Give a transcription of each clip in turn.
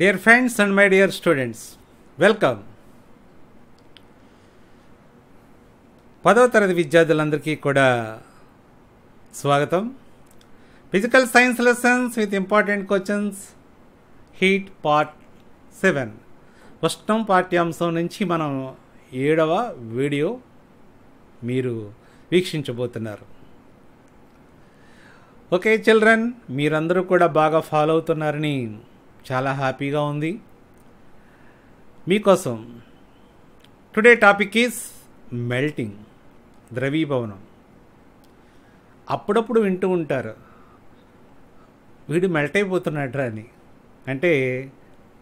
Dear friends and my dear students welcome పదవ తరగతి విద్యార్థులందరికీ కూడా స్వాగతం physical science lessons with important questions heat part seven అష్టం పాఠ్యాంశం నుంచి మనం ఏడవ వీడియో మీరు వీక్షించబోతున్నారు ఓకే చిల్డ్రన్ మీరందరూ కూడా బాగా ఫాలో అవుతున్నారని చాలా హ్యాపీగా ఉంది మీకోసం టుడే టాపిక్ ఈజ్ మెల్టింగ్ ద్రవీభవనం అప్పుడప్పుడు వింటూ ఉంటారు వీడు మెల్ట్ అయిపోతున్నాడ్రా అని అంటే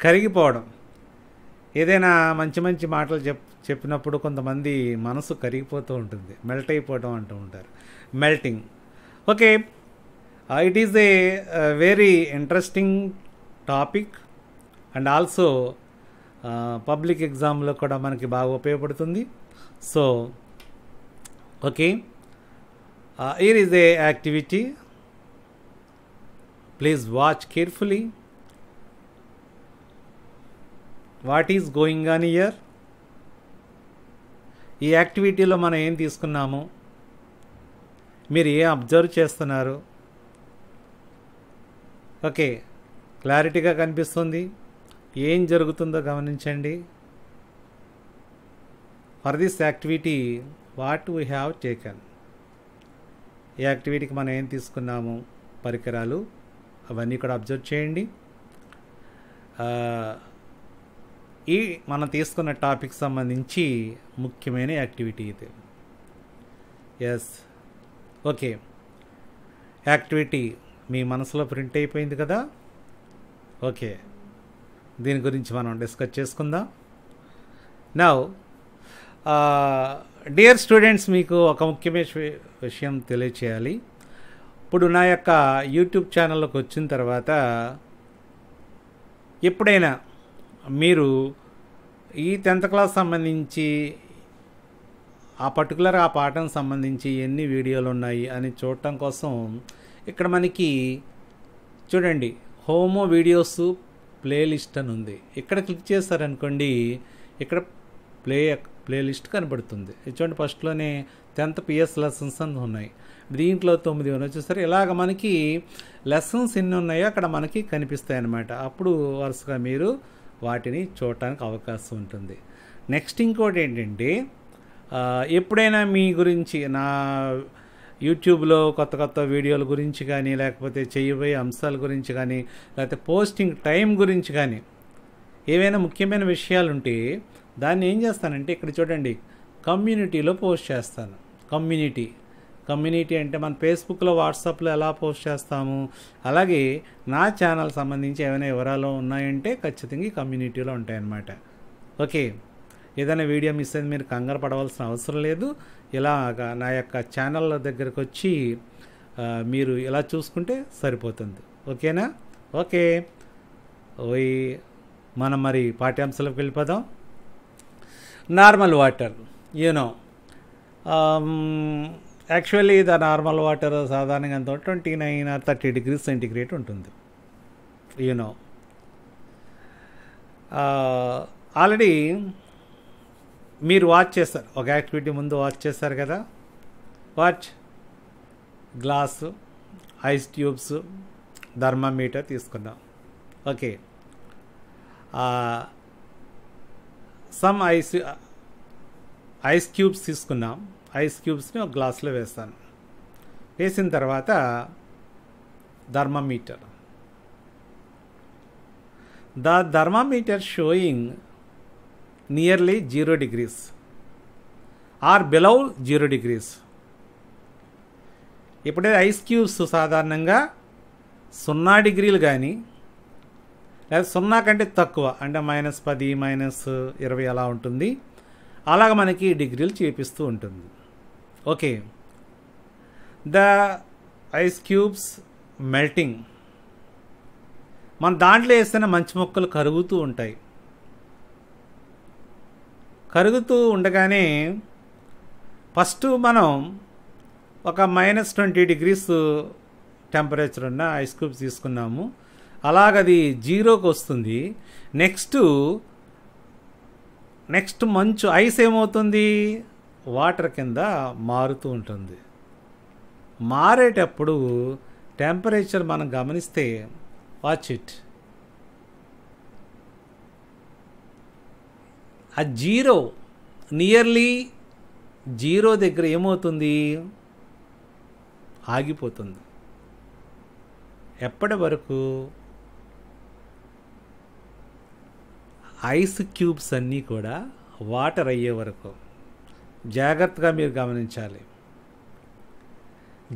కరిగిపోవడం ఏదైనా మంచి మంచి మాటలు చెప్ చెప్పినప్పుడు కొంతమంది మనసు కరిగిపోతూ ఉంటుంది మెల్ట్ అయిపోవడం అంటూ ఉంటారు melting okay it is a very interesting topic and also public ఎగ్జామ్లో కూడా మనకి బాగా ఉపయోగపడుతుంది so okay here is a activity please watch carefully what is going on here ఈ యాక్టివిటీలో మనం ఏం తీసుకున్నాము మీరు ఏం అబ్జర్వ్ చేస్తున్నారు ఓకే క్లారిటీగా కనిపిస్తుంది ఏం జరుగుతుందో గమనించండి for this activity what we have taken ఈ యాక్టివిటీకి మనం ఏం తీసుకున్నాము పరికరాలు అవన్నీ కూడా అబ్జర్వ్ చేయండి ఈ మనం తీసుకున్న టాపిక్ సంబంధించి ముఖ్యమైన యాక్టివిటీ ఇది ఎస్ ఓకే యాక్టివిటీ మీ మనసులో ప్రింట్ అయిపోయింది కదా ఓకే దీని గురించి మనం డిస్కస్ చేసుకుందాం నా డియర్ స్టూడెంట్స్ మీకు ఒక ముఖ్యమైన విషయం తెలియచేయాలి ఇప్పుడు నా యొక్క యూట్యూబ్ ఛానల్లోకి వచ్చిన తర్వాత ఎప్పుడైనా మీరు ఈ టెన్త్ క్లాస్ సంబంధించి ఆ పర్టికులర్ ఆ పాఠం సంబంధించి ఎన్ని వీడియోలు ఉన్నాయి అని చూడటం కోసం ఇక్కడ మనకి చూడండి హోమో వీడియోస్ ప్లేలిస్ట్ అని ఉంది ఇక్కడ క్లిక్ చేశారనుకోండి ఇక్కడ ప్లే ప్లేలిస్ట్ కనబడుతుంది చూడండి ఫస్ట్లోనే టెన్త్ పిఎస్ లెసన్స్ అని ఉన్నాయి దీంట్లో తొమ్మిది వచ్చేసరి ఇలాగ మనకి లెసన్స్ ఎన్ని ఉన్నాయో అక్కడ మనకి కనిపిస్తాయి అన్నమాట అప్పుడు వరుసగా మీరు వాటిని చూడటానికి అవకాశం ఉంటుంది నెక్స్ట్ ఇంకోటి ఏంటంటే ఎప్పుడైనా మీ గురించి నా యూట్యూబ్లో కొత్త కొత్త వీడియోల గురించి కానీ లేకపోతే చేయబోయే అంశాల గురించి కానీ లేకపోతే పోస్టింగ్ టైం గురించి కానీ ఏవైనా ముఖ్యమైన విషయాలు ఉంటే దాన్ని ఏం చేస్తానంటే ఇక్కడ చూడండి కమ్యూనిటీలో పోస్ట్ చేస్తాను కమ్యూనిటీ కమ్యూనిటీ అంటే మన ఫేస్బుక్లో వాట్సాప్లో ఎలా పోస్ట్ చేస్తాము అలాగే నా ఛానల్ సంబంధించి ఏమైనా వివరాలు ఉన్నాయంటే ఖచ్చితంగా ఈ కమ్యూనిటీలో ఉంటాయన్నమాట ఓకే ఏదైనా వీడియో మిస్ అయింది మీరు కంగారు పడవలసిన అవసరం లేదు ఇలా నా యొక్క ఛానల్ దగ్గరకు వచ్చి మీరు ఇలా చూసుకుంటే సరిపోతుంది ఓకేనా ఓకే ఓయ్ మనం మరి పాఠ్యాంశాలకు వెళ్ళిపోదాం నార్మల్ వాటర్ యూనో యాక్చువల్లీ ఇది నార్మల్ వాటర్ సాధారణంగా ఎంత twenty nine or thirty degree centigrade ఉంటుంది యూనో ఆల్రెడీ మీరు వాచ్ చేస్తారు ఒక యాక్టివిటీ ముందు వాచ్ చేస్తారు కదా watch glass ice tubes thermometer తీసుకున్నాం okay some ice ice cubes తీసుకున్నాం ఐస్ క్యూబ్స్ని ఒక గ్లాస్లో వేస్తాను వేసిన తర్వాత thermometer the thermometer showing nearly zero degrees or below zero degrees ఎప్పుడైతే ఐస్ క్యూబ్స్ సాధారణంగా సున్నా డిగ్రీలు కానీ లేదా సున్నా కంటే తక్కువ అంటే మైనస్ పది మైనస్ ఇరవై అలా ఉంటుంది అలాగ మనకి డిగ్రీలు చూపిస్తూ ఉంటుంది okay the ice cubes melting మన దాంట్లో వేస్తేనే మంచి మొక్కలు కరుగుతూ ఉంటాయి కరుగుతూ ఉండగానే ఫస్ట్ మనం ఒక మైనస్ ట్వంటీ డిగ్రీస్ టెంపరేచర్ ఉన్న ఐస్ క్యూబ్స్ తీసుకున్నాము అలాగది జీరోకి వస్తుంది నెక్స్ట్ నెక్స్ట్ మంచు ఐస్ ఏమవుతుంది వాటర్ కింద మారుతూ ఉంటుంది మారేటప్పుడు టెంపరేచర్ మనం గమనిస్తే వాచ్ ఇట్ ఆ జీరో నియర్లీ జీరో దగ్గర ఏమవుతుంది ఆగిపోతుంది ఎప్పటి వరకు ఐస్ క్యూబ్స్ అన్నీ కూడా వాటర్ అయ్యే వరకు జాగ్రత్తగా మీరు గమనించాలి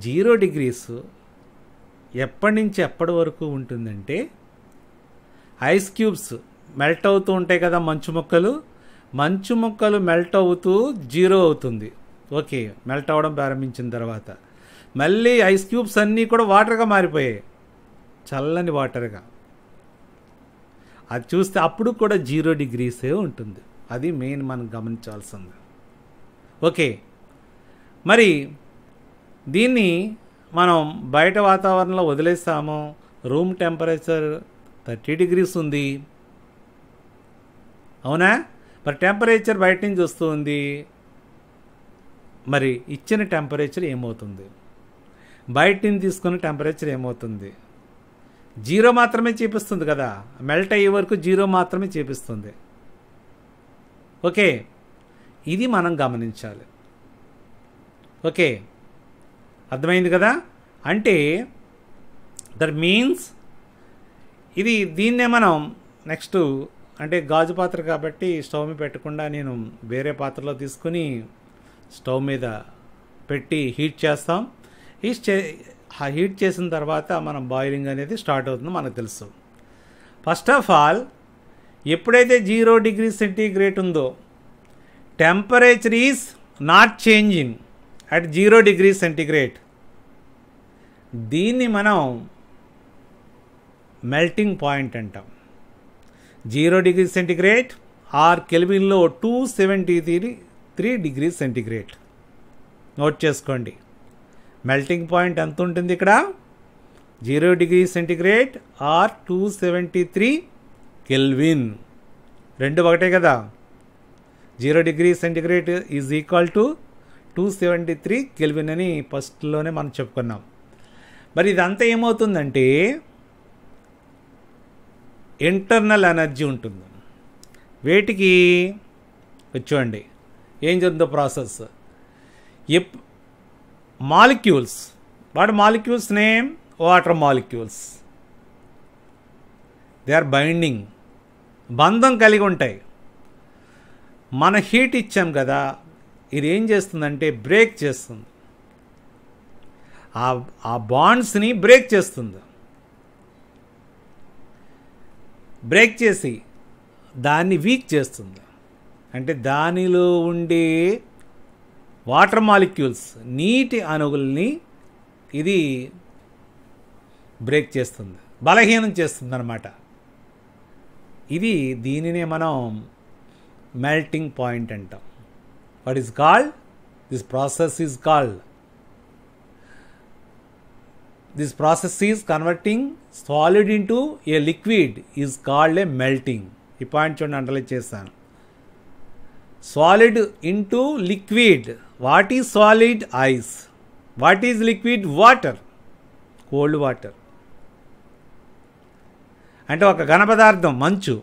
జీరో డిగ్రీస్ ఎప్పటి నుంచి ఎప్పటి వరకు ఉంటుందంటే ఐస్ క్యూబ్స్ మెల్ట్ అవుతూ ఉంటాయి కదా మంచు మొక్కలు మంచు ముక్కలు మెల్ట్ అవుతూ జీరో అవుతుంది ఓకే మెల్ట్ అవ్వడం ప్రారంభించిన తర్వాత మళ్ళీ ఐస్ క్యూబ్స్ అన్నీ కూడా వాటర్గా మారిపోయాయి చల్లని వాటర్గా అది చూస్తే అప్పుడు కూడా జీరో డిగ్రీసే ఉంటుంది అది మెయిన్ మనం గమనించాల్సింది ఓకే మరి దీన్ని మనం బయట వాతావరణంలో వదిలేస్తాము రూమ్ టెంపరేచర్ థర్టీ డిగ్రీస్ ఉంది అవునా మరి టెంపరేచర్ బయట నుంచి వస్తుంది మరి ఇచ్చిన టెంపరేచర్ ఏమవుతుంది బయట నుంచి తీసుకున్న టెంపరేచర్ ఏమవుతుంది జీరో మాత్రమే చూపిస్తుంది కదా మెల్ట్ అయ్యే వరకు జీరో మాత్రమే చూపిస్తుంది ఓకే ఇది మనం గమనించాలి ఓకే అర్థమైంది కదా అంటే దట్ మీన్స్ ఇది దీన్నే మనం నెక్స్ట్ అంటే గాజు పాత్ర కాబట్టి స్టవ్ మీద పెట్టకుండా నేను వేరే పాత్రలో తీసుకుని స్టవ్ మీద పెట్టి హీట్ చేస్తాం హీట్ చే హీట్ చేసిన తర్వాత మనం బాయిలింగ్ అనేది స్టార్ట్ అవుతుందో మనకు తెలుసు ఫస్ట్ ఆఫ్ ఆల్ ఎప్పుడైతే జీరో డిగ్రీ సెంటీగ్రేడ్ ఉందో temperature is not changing at zero degree centigrade దీన్ని మనం మెల్టింగ్ పాయింట్ అంటాం జీరో డిగ్రీ సెంటిగ్రేడ్ ఆర్ కెల్విన్లో two seventy three three degree centigrade note చేసుకోండి మెల్టింగ్ పాయింట్ ఎంత ఉంటుంది ఇక్కడ zero degree centigrade or two seventy three kelvin రెండు ఒకటే కదా zero degree centigrade is equal to two seventy three kelvin అని ఫస్ట్లోనే మనం చెప్పుకున్నాం మరి ఇదంతా ఏమవుతుందంటే ఇంటర్నల్ ఎనర్జీ ఉంటుంది వేటికి చూడండి ఏం జరుగుతుందో ప్రాసెస్ ఎప్ మాలిక్యూల్స్ వాటి molecules name water molecules they are binding బంధం కలిగి ఉంటాయి మన హీట్ ఇచ్చాం కదా ఇది ఏం చేస్తుందంటే బ్రేక్ చేస్తుంది ఆ బాండ్స్ని బ్రేక్ చేస్తుంది బ్రేక్ చేసి దాన్ని వీక్ చేస్తుంది అంటే దానిలో ఉండే వాటర్ మాలిక్యూల్స్ నీటి అణువుల్ని ఇది బ్రేక్ చేస్తుంది బలహీనం చేస్తుంది అన్నమాట ఇది దీనినే మనం మెల్టింగ్ పాయింట్ అంటాం what is called this process is called this process is converting solid into a liquid is called a melting ఈ పాయింట్ చూడండి అండర్లైన్ చేస్తాను solid into liquid what is solid ice what is liquid water cold water అంటే ఒక ఘన పదార్థం మంచు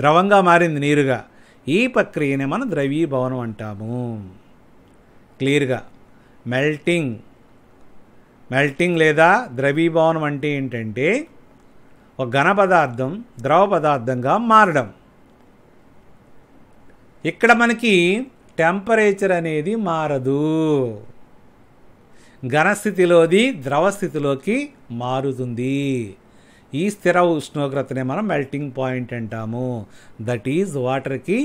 ద్రవంగా మారింది నీరుగా ఈ ప్రక్రియనే మనం ద్రవీభవనం అంటాము క్లియర్గా మెల్టింగ్ మెల్టింగ్ లేదా ద్రవీభవనం అంటే ఏంటంటే ఒక ఘన పదార్థం ద్రవ పదార్థంగా మారడం ఇక్కడ మనకి టెంపరేచర్ అనేది మారదు ఘనస్థితిలోది ద్రవస్థితిలోకి మారుతుంది ఈ స్థిర ఉష్ణోగ్రతనే మనం మెల్టింగ్ పాయింట్ అంటాము దట్ ఈజ్ వాటర్కి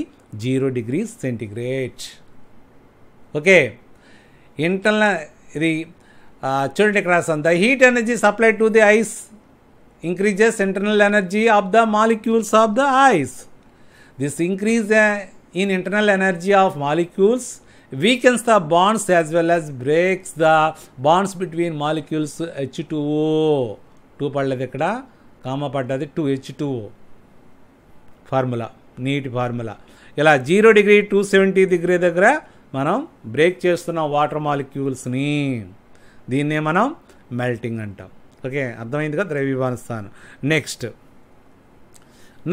zero degree centigrade okay internal ఇది చూడండి ఇక్కడ రాస్తాం the heat energy supply to the ice increases internal energy of the molecules of the ice this increase in internal energy of molecules weakens the bonds as well as breaks the bonds between molecules H two O two పడలేదు ఇక్కడ comma పడ్డది two H two O formula నీటి formula ఇలా zero degree two seventy degree దగ్గర మనం break చేస్తున్నాం water మాలిక్యూల్స్ని దీన్నే మనం మెల్టింగ్ అంటాం ఓకే అర్థమైంది కదా ద్రవీభవన స్థానం నెక్స్ట్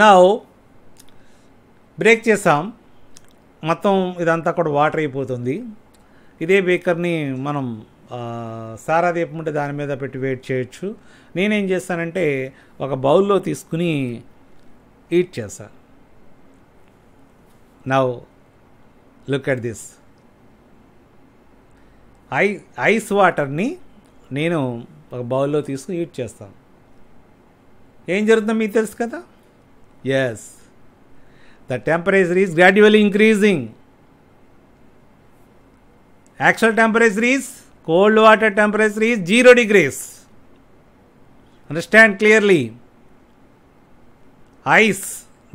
నా బ్రేక్ చేసాం మొత్తం ఇదంతా కూడా వాటర్ అయిపోతుంది ఇదే బేకర్ని మనం సారా దీపం ఉంటే దాని మీద పెట్టి వెయిట్ చేయొచ్చు నేనేం చేస్తానంటే ఒక బౌల్లో తీసుకుని ఈట్ చేశాను now look at this I ice వాటర్ని నేను ఒక బౌల్లో తీసుకుని హీట్ చేస్తాను ఏం జరుగుతుందో మీకు తెలుసు కదా yes the temperature is gradually increasing actual temperature is cold water temperature is zero degrees understand clearly ice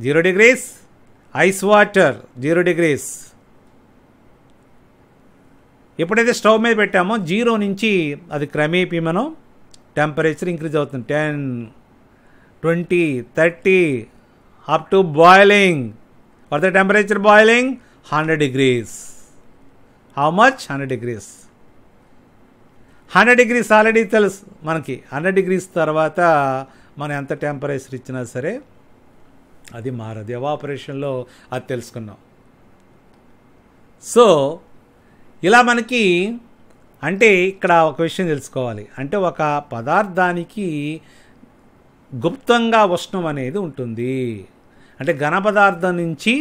zero degrees ice water zero degrees ఎప్పుడైతే స్టవ్ మీద పెట్టామో జీరో నుంచి అది క్రమేపీ మనం టెంపరేచర్ ఇంక్రీజ్ అవుతుంది ten twenty thirty up to boiling for the temperature boiling hundred degrees how much hundred degrees hundred degrees already తెలుసు మనకి హండ్రెడ్ డిగ్రీస్ తర్వాత మనం ఎంత టెంపరేచర్ ఇచ్చినా సరే అది మారదు ఎవాపరేషన్లో అది తెలుసుకున్నాం సో ఇలా మనకి అంటే ఇక్కడ ఒక విషయం తెలుసుకోవాలి అంటే ఒక పదార్థానికి గుప్తంగా ఉష్ణం అనేది ఉంటుంది అంటే ఘన పదార్థం నుంచి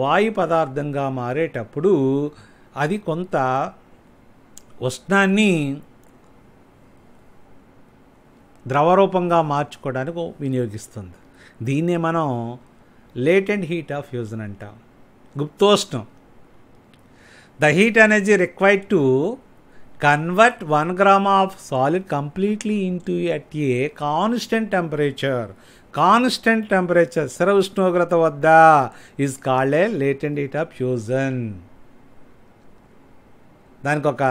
వాయు పదార్థంగా మారేటప్పుడు అది కొంత ఉష్ణాన్ని ద్రవరూపంగా మార్చుకోవడానికి వినియోగిస్తుంది దీన్నే మనం లేటెంట్ హీట్ ఆఫ్ ఫ్యూజన్ అంటాం గుప్తోష్ణం the heat energy required to convert one gram of solid completely into at a constant temperature constant temperature స్థిర ఉష్ణోగ్రత వద్ద is called a and heat of fusion దానికి ఒక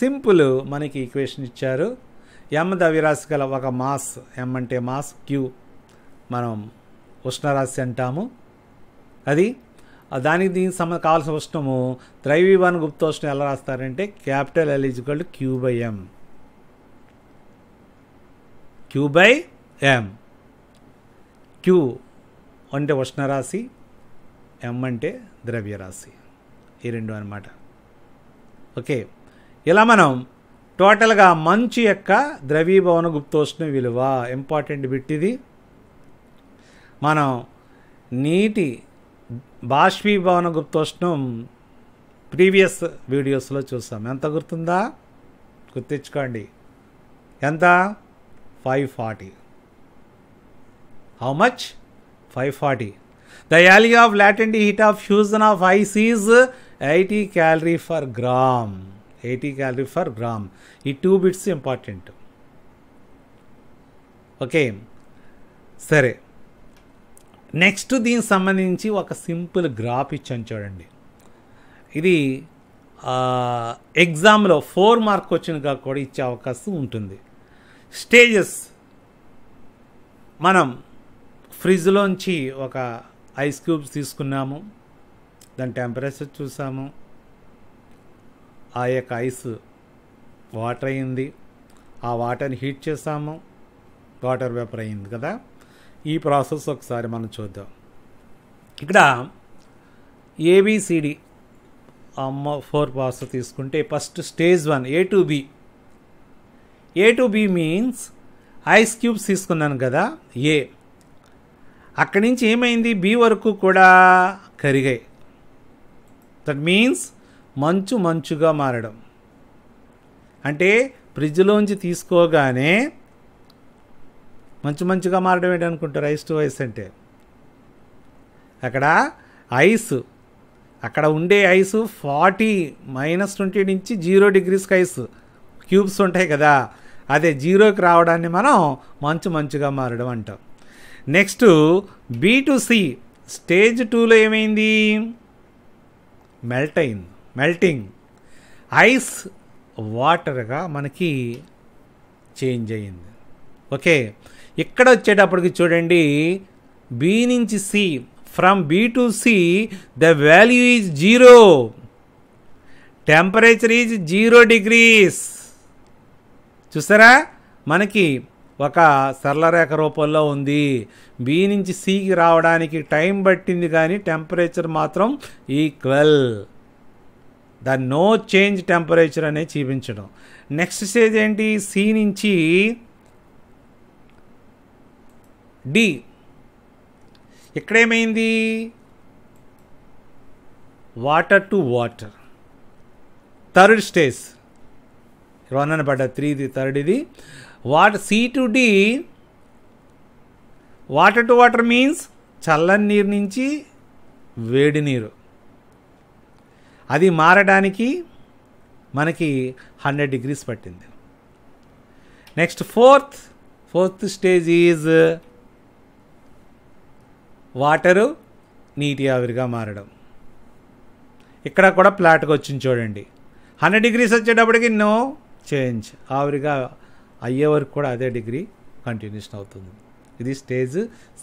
సింపుల్ మనకి ఈక్వేషన్ ఇచ్చారు ఎం ద్రవ్యరాశి గల ఒక మాస్ ఎం అంటే మాస్ క్యూ మనం ఉష్ణరాశి అంటాము అది దానికి దీనికి సంబంధ కావాల్సిన ఉష్ణము ద్రైవీవాన్ గుప్తోష్ణం ఎలా రాస్తారంటే capital L equal to Q by M Q by M Q అంటే ఉష్ణరాశి ఎం అంటే ద్రవ్యరాశి ఈ రెండు అనమాట ఓకే ఇలా మనం టోటల్గా మంచు యొక్క ద్రవీభవన గుప్తోష్ణ విలువ ఇంపార్టెంట్ బిట్ ఇది మనం నీటి బాష్పీభవన గుప్తోష్ణం ప్రీవియస్ వీడియోస్లో చూసాం ఎంత గుర్తుందా గుర్తించుకోండి ఎంత five forty how much five forty the value of latent heat of fusion of ice is eighty calorie per gram eighty calorie per gram ఈ టూ బిట్స్ ఇంపార్టెంట్ ఓకే సరే నెక్స్ట్ దీనికి సంబంధించి ఒక సింపుల్ గ్రాఫ్ ఇచ్చాను చూడండి ఇది ఎగ్జామ్లో four mark వచ్చినగా కూడా ఇచ్చే అవకాశం ఉంటుంది స్టేజెస్ మనం ఫ్రిడ్జ్లోంచి ఒక ఐస్ క్యూబ్స్ తీసుకున్నాము దాని టెంపరేచర్ చూసాము ఆ యొక్క ఐస్ వాటర్ అయింది ఆ వాటర్ని హీట్ చేసాము వాటర్ వేపర్ అయింది కదా ఈ ప్రాసెస్ ఒకసారి మనం చూద్దాం ఇక్కడ ఏబిసిడి అమ్మ ఫోర్ పాస్ తీసుకుంటే first stage one A to B A to B means ice cubes తీసుకున్నాను కదా ఏ అక్కడి నుంచి ఏమైంది బి వరకు కూడా కరిగాయి దట్ మీన్స్ మంచు మంచుగా మారడం అంటే ఫ్రిడ్జ్లోంచి తీసుకోగానే మంచి మంచిగా మారడం ఏంటి అనుకుంటారు ఐస్ టు ఐస్ అంటే అక్కడ ఐస్ అక్కడ ఉండే ఐస్ ఫార్టీ మైనస్ ట్వంటీ నుంచి జీరో డిగ్రీస్కి ఐస్ క్యూబ్స్ ఉంటాయి కదా అదే జీరోకి రావడాన్ని మనం మంచు మంచుగా మారడం అంటాం next B to C stage టూలో ఏమైంది మెల్ట్ అయింది మెల్టింగ్ ఐస్ వాటర్గా మనకి చేంజ్ అయింది ఓకే ఇక్కడ వచ్చేటప్పటికి చూడండి బి నుంచి C from B to C the value is zero temperature is zero degrees చూసారా మనకి ఒక సరళరేఖ రూపంలో ఉంది బి నుంచి సికి రావడానికి టైం పట్టింది కానీ టెంపరేచర్ మాత్రం equal the no change temperature అనేది చూపించడం నెక్స్ట్ స్టేజ్ ఏంటి సి నుంచి డి ఇక్కడేమైంది water to water third stage పడ్డా త్రీ థర్డ్ ఇది water C to D water to water means చల్లని నీరు నుంచి వేడి నీరు అది మారడానికి మనకి హండ్రెడ్ డిగ్రీస్ పట్టింది next fourth fourth stage is water నీటి ఆవిరిగా మారడం ఇక్కడ కూడా ప్లాట్కి వచ్చింది చూడండి హండ్రెడ్ డిగ్రీస్ వచ్చేటప్పటికి నో చేంజ్ ఆవిరిగా అయ్యే వరకు కూడా అదే డిగ్రీ కంటిన్యూషన్ అవుతుంది ఇది స్టేజ్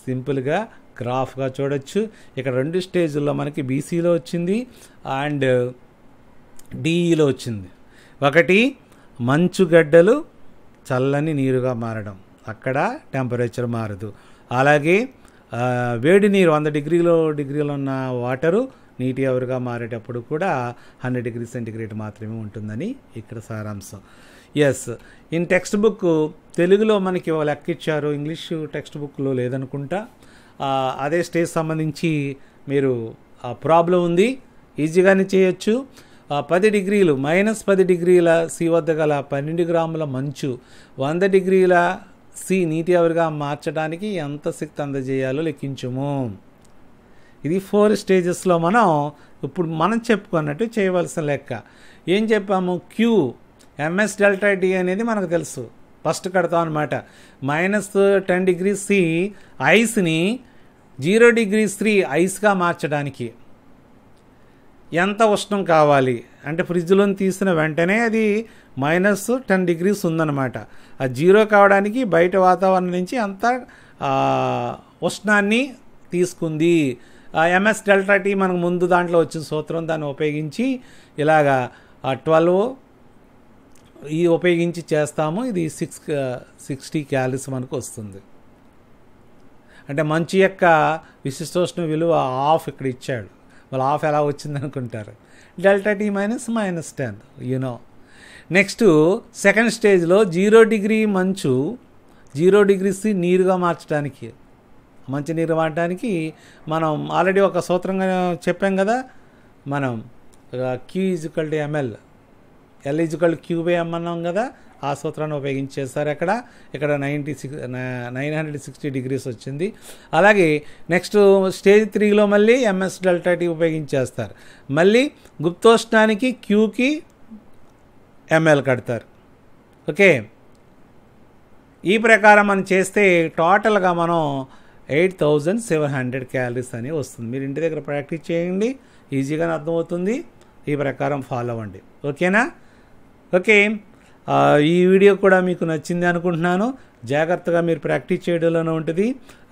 సింపుల్గా గ్రాఫ్గా చూడొచ్చు ఇక్కడ రెండు స్టేజ్లో మనకి బీసీలో వచ్చింది అండ్ డిఈలో వచ్చింది ఒకటి మంచుగడ్డలు చల్లని నీరుగా మారడం అక్కడ టెంపరేచర్ మారదు అలాగే వేడి నీరు వంద డిగ్రీలో డిగ్రీలో ఉన్న వాటరు నీటి ఎవరుగా మారేటప్పుడు కూడా హండ్రెడ్ డిగ్రీ సెంటిగ్రేడ్ మాత్రమే ఉంటుందని ఇక్కడ సారాంశం ఎస్ ఇన్ టెక్స్ట్ బుక్ తెలుగులో మనకి లెక్క ఇచ్చారు ఇంగ్లీష్ టెక్స్ట్ బుక్లో లేదనుకుంటా అదే స్టేజ్ సంబంధించి మీరు ప్రాబ్లం ఉంది ఈజీగానే చేయొచ్చు పది డిగ్రీలు మైనస్ పది డిగ్రీల సి వద్ద గల పన్నెండు గ్రాముల మంచు వంద డిగ్రీల సి నీటి ఆవిరిగా మార్చడానికి ఎంత శక్తి అందజేయాలో లెక్కించుము ఇది ఫోర్ స్టేజెస్లో మనం ఇప్పుడు మనం చెప్పుకున్నట్టు చేయవలసిన లెక్క ఏం చెప్పాము క్యూ ఎంఎస్ డెల్టా డి అనేది మనకు తెలుసు ఫస్ట్ కడతాం అనమాట మైనస్ టెన్ డిగ్రీ సి ఐస్ని జీరో డిగ్రీ త్రీ ఐస్గా మార్చడానికి ఎంత ఉష్ణం కావాలి అంటే ఫ్రిడ్జ్లో తీసిన వెంటనే అది మైనస్ టెన్ డిగ్రీస్ ఉందన్నమాట ఆ జీరో కావడానికి బయట వాతావరణం నుంచి అంత ఉష్ణాన్ని తీసుకుంది ఎంఎస్ డెల్టా టీ మనకు ముందు దాంట్లో వచ్చిన సూత్రం దాన్ని ఉపయోగించి ఇలాగా ట్వెల్వ్ ఈ ఉపయోగించి చేస్తాము ఇది సిక్స్ సిక్స్టీ క్యాలరీస్ మనకు వస్తుంది అంటే మంచు యొక్క విశిష్టోష్ణ విలువ ఆఫ్ ఇక్కడ ఇచ్చాడు వాళ్ళు హాఫ్ ఎలా వచ్చింది అనుకుంటారు delta T minus minus ten you know next second స్టేజ్లో జీరో డిగ్రీ మంచు జీరో డిగ్రీస్ నీరుగా మార్చడానికి మంచి నీరు వాడడానికి మనం ఆల్రెడీ ఒక సూత్రంగా చెప్పాం కదా మనం Q equal to ML L equal క్యూబే అన్నాం కదా ఆ సూత్రాన్ని ఉపయోగించేశారు అక్కడ ఇక్కడ ninety six nine hundred sixty degrees వచ్చింది అలాగే నెక్స్ట్ స్టేజ్ త్రీలో మళ్ళీ ఎంఎస్ డెల్టా టీ ఉపయోగించేస్తారు మళ్ళీ గుప్తోష్ణానికి క్యూకి ఎంఎల్ కడతారు ఓకే ఈ ప్రకారం మనం చేస్తే టోటల్గా మనం eight thousand seven hundred calories అని వస్తుంది మీరు ఇంటి దగ్గర ప్రాక్టీస్ చేయండి ఈజీగానే అర్థమవుతుంది ఈ ప్రకారం ఫాలో అవ్వండి ఓకేనా ఓకే ఈ వీడియో కూడా మీకు నచ్చింది అనుకుంటున్నాను జాగ్రత్తగా మీరు ప్రాక్టీస్ చేయడంలోనే ఉంటుంది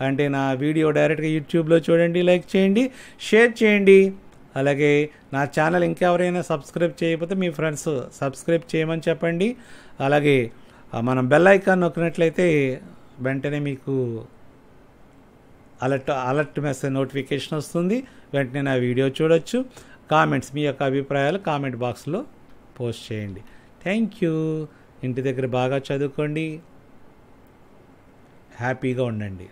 అంటే నా వీడియో డైరెక్ట్గా యూట్యూబ్లో చూడండి లైక్ చేయండి షేర్ చేయండి అలాగే నా ఛానల్ ఇంకెవరైనా సబ్స్క్రైబ్ చేయకపోతే మీ ఫ్రెండ్స్ సబ్స్క్రైబ్ చేయమని చెప్పండి అలాగే మనం బెల్ ఐకాన్ నొక్కినట్లయితే వెంటనే మీకు అలర్ట్ అలర్ట్ మెసేజ్ నోటిఫికేషన్ వస్తుంది వెంటనే నా వీడియో చూడొచ్చు కామెంట్స్ మీ యొక్క అభిప్రాయాలు కామెంట్ బాక్స్లో పోస్ట్ చేయండి థ్యాంక్ యూ ఇంటి దగ్గర బాగా చదువుకోండి హ్యాపీగా ఉండండి